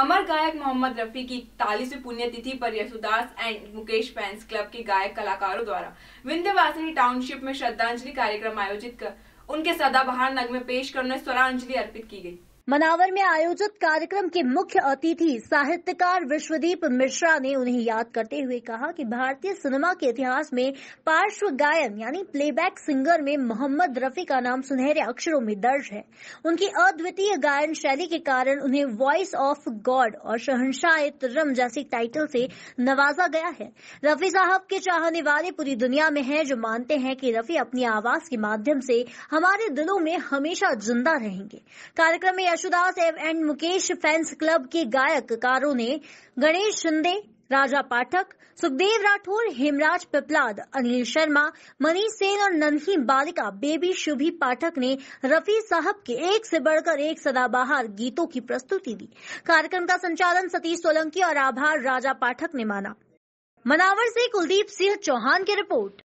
अमर गायक मोहम्मद रफी की इकतालीसवीं पुण्यतिथि पर Yesudas and Mukesh fans club के गायक कलाकारों द्वारा विंध्यवासिनी टाउनशिप में श्रद्धांजलि कार्यक्रम आयोजित कर उनके सदाबहार नगमे पेश कर उन्हें स्वरांजलि अर्पित की गई मनावर में आयोजित कार्यक्रम के मुख्य अतिथि साहित्यकार विश्वदीप मिश्रा ने उन्हें याद करते हुए कहा कि भारतीय सिनेमा के इतिहास में पार्श्व गायन यानी प्लेबैक सिंगर में मोहम्मद रफी का नाम सुनहरे अक्षरों में दर्ज है उनकी अद्वितीय गायन शैली के कारण उन्हें वॉइस ऑफ गॉड और शहनशाह तिर्रम जैसे टाइटल से नवाजा गया है रफी साहब के चाहने वाले पूरी दुनिया में है जो मानते हैं कि रफी अपनी आवाज के माध्यम से हमारे दिलों में हमेशा जिंदा रहेंगे कार्यक्रम में Yesudas and Mukesh fans club के गायक कारों ने गणेश शिंदे राजा पाठक सुखदेव राठौर हेमराज पिपलाद अनिल शर्मा मनीष सेन और नन्ही बालिका बेबी शुभी पाठक ने रफी साहब के एक से बढ़कर एक सदाबहार गीतों की प्रस्तुति दी कार्यक्रम का संचालन सतीश सोलंकी और आभार राजा पाठक ने माना मनावर से कुलदीप सिंह चौहान की रिपोर्ट